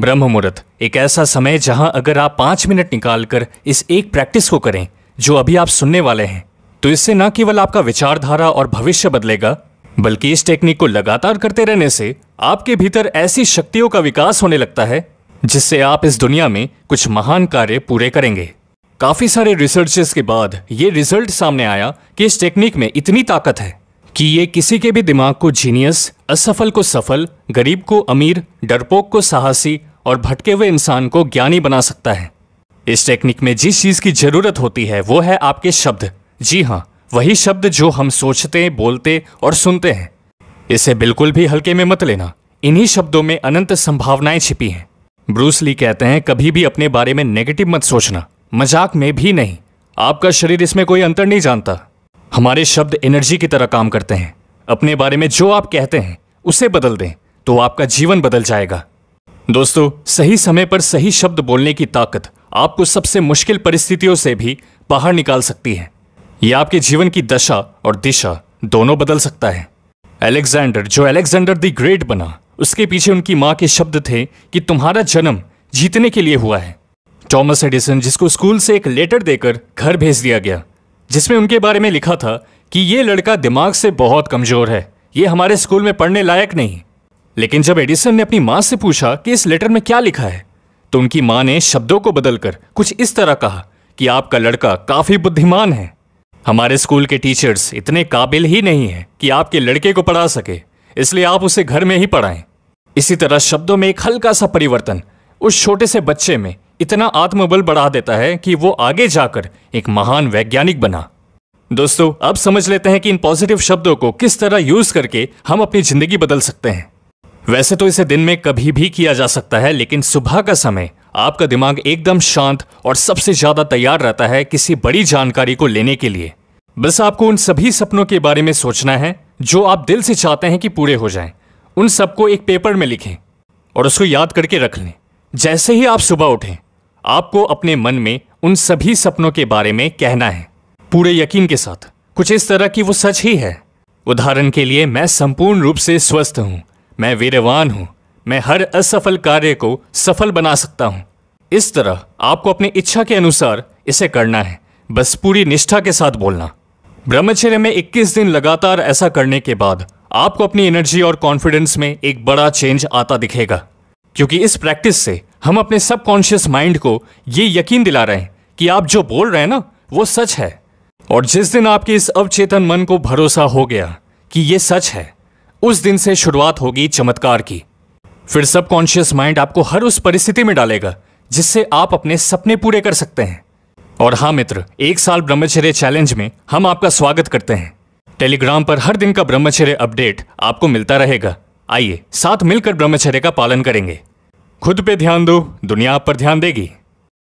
ब्रह्म मुहूर्त एक ऐसा समय जहां अगर आप पांच मिनट निकालकर इस एक प्रैक्टिस को करें जो अभी आप सुनने वाले हैं तो इससे न केवल आपका विचारधारा और भविष्य बदलेगा बल्कि इस टेक्निक को लगातार करते रहने से आपके भीतर ऐसी शक्तियों का विकास होने लगता है जिससे आप इस दुनिया में कुछ महान कार्य पूरे करेंगे काफ़ी सारे रिसर्चेस के बाद ये रिजल्ट सामने आया कि इस टेक्निक में इतनी ताकत है कि ये किसी के भी दिमाग को जीनियस असफल को सफल गरीब को अमीर डरपोक को साहसी और भटके हुए इंसान को ज्ञानी बना सकता है इस टेक्निक में जिस चीज़ की ज़रूरत होती है वो है आपके शब्द जी हाँ वही शब्द जो हम सोचते बोलते और सुनते हैं इसे बिल्कुल भी हल्के में मत लेना इन्हीं शब्दों में अनंत संभावनाएं छिपी हैं ब्रूस ली कहते हैं कभी भी अपने बारे में नेगेटिव मत सोचना मजाक में भी नहीं आपका शरीर इसमें कोई अंतर नहीं जानता हमारे शब्द एनर्जी की तरह काम करते हैं अपने बारे में जो आप कहते हैं उसे बदल दें तो आपका जीवन बदल जाएगा दोस्तों सही समय पर सही शब्द बोलने की ताकत आपको सबसे मुश्किल परिस्थितियों से भी बाहर निकाल सकती है यह आपके जीवन की दशा और दिशा दोनों बदल सकता है अलेक्जेंडर जो अलेक्जेंडर दी ग्रेट बना उसके पीछे उनकी मां के शब्द थे कि तुम्हारा जन्म जीतने के लिए हुआ है टॉमस एडिसन जिसको स्कूल से एक लेटर देकर घर भेज दिया गया जिसमें उनके बारे में लिखा था कि ये लड़का दिमाग से बहुत कमज़ोर है ये हमारे स्कूल में पढ़ने लायक नहीं लेकिन जब एडिसन ने अपनी मां से पूछा कि इस लेटर में क्या लिखा है तो उनकी मां ने शब्दों को बदलकर कुछ इस तरह कहा कि आपका लड़का काफी बुद्धिमान है हमारे स्कूल के टीचर्स इतने काबिल ही नहीं है कि आपके लड़के को पढ़ा सके इसलिए आप उसे घर में ही पढ़ाएं इसी तरह शब्दों में एक हल्का सा परिवर्तन उस छोटे से बच्चे में इतना आत्मबल बढ़ा देता है कि वो आगे जाकर एक महान वैज्ञानिक बना दोस्तों अब समझ लेते हैं कि इन पॉजिटिव शब्दों को किस तरह यूज करके हम अपनी जिंदगी बदल सकते हैं वैसे तो इसे दिन में कभी भी किया जा सकता है लेकिन सुबह का समय आपका दिमाग एकदम शांत और सबसे ज्यादा तैयार रहता है किसी बड़ी जानकारी को लेने के लिए बस आपको उन सभी सपनों के बारे में सोचना है जो आप दिल से चाहते हैं कि पूरे हो जाएं। उन सबको एक पेपर में लिखें और उसको याद करके रख लें जैसे ही आप सुबह उठें आपको अपने मन में उन सभी सपनों के बारे में कहना है पूरे यकीन के साथ कुछ इस तरह की वो सच ही है उदाहरण के लिए मैं संपूर्ण रूप से स्वस्थ हूँ मैं वीरवान हूँ मैं हर असफल कार्य को सफल बना सकता हूँ इस तरह आपको अपनी इच्छा के अनुसार इसे करना है बस पूरी निष्ठा के साथ बोलना ब्रह्मचर्य में 21 दिन लगातार ऐसा करने के बाद आपको अपनी एनर्जी और कॉन्फिडेंस में एक बड़ा चेंज आता दिखेगा क्योंकि इस प्रैक्टिस से हम अपने सबकॉन्शियस माइंड को ये यकीन दिला रहे हैं कि आप जो बोल रहे हैं ना वो सच है और जिस दिन आपके इस अवचेतन मन को भरोसा हो गया कि ये सच है उस दिन से शुरुआत होगी चमत्कार की फिर सबकॉन्शियस माइंड आपको हर उस परिस्थिति में डालेगा जिससे आप अपने सपने पूरे कर सकते हैं और हाँ मित्र एक साल ब्रह्मचर्य चैलेंज में हम आपका स्वागत करते हैं टेलीग्राम पर हर दिन का ब्रह्मचर्य अपडेट आपको मिलता रहेगा आइए साथ मिलकर ब्रह्मचर्य का पालन करेंगे खुद पे ध्यान दो दुनिया आप पर ध्यान देगी